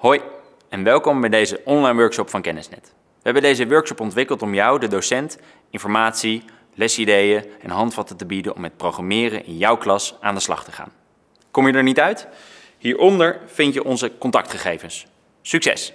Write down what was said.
Hoi en welkom bij deze online workshop van Kennisnet. We hebben deze workshop ontwikkeld om jou, de docent, informatie, lesideeën en handvatten te bieden om met programmeren in jouw klas aan de slag te gaan. Kom je er niet uit? Hieronder vind je onze contactgegevens. Succes!